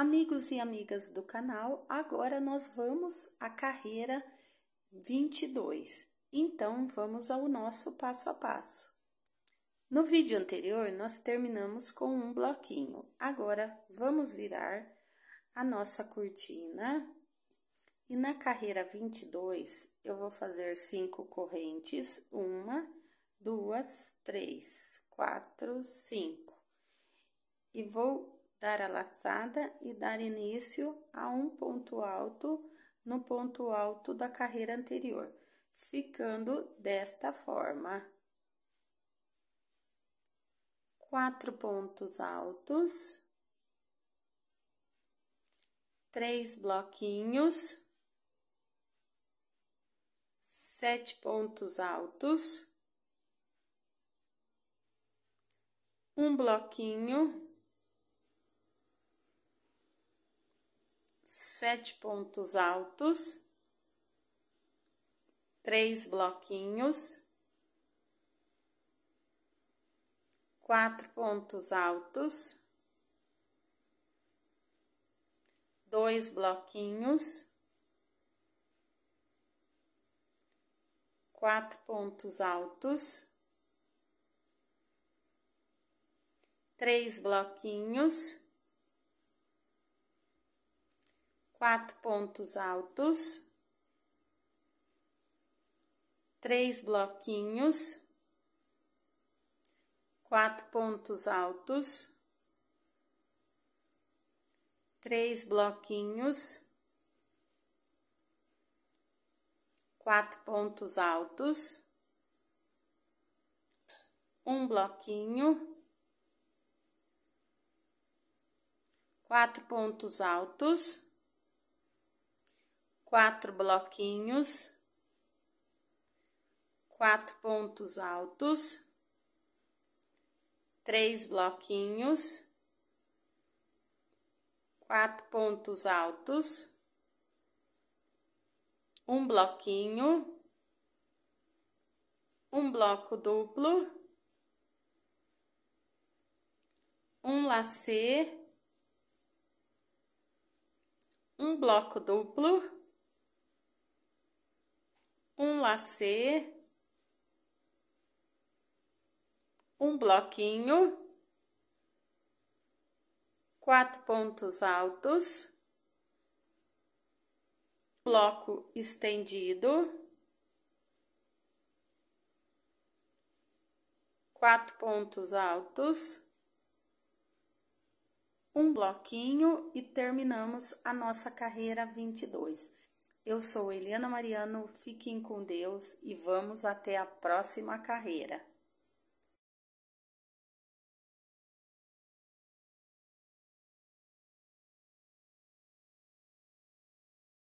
Amigos e amigas do canal, agora nós vamos à carreira 22. Então, vamos ao nosso passo a passo. No vídeo anterior, nós terminamos com um bloquinho. Agora, vamos virar a nossa cortina. E na carreira 22, eu vou fazer cinco correntes. Uma, duas, três, quatro, cinco. E vou dar a laçada e dar início a um ponto alto no ponto alto da carreira anterior, ficando desta forma. Quatro pontos altos, três bloquinhos, sete pontos altos, um bloquinho sete pontos altos, três bloquinhos, quatro pontos altos, dois bloquinhos, quatro pontos altos, três bloquinhos quatro pontos altos, três bloquinhos, quatro pontos altos, três bloquinhos, quatro pontos altos, um bloquinho, quatro pontos altos quatro bloquinhos, quatro pontos altos, três bloquinhos, quatro pontos altos, um bloquinho, um bloco duplo, um lacê, um bloco duplo a ser um bloquinho, quatro pontos altos, bloco estendido, quatro pontos altos, um bloquinho e terminamos a nossa carreira 22. Eu sou Eliana Mariano, fiquem com Deus e vamos até a próxima carreira.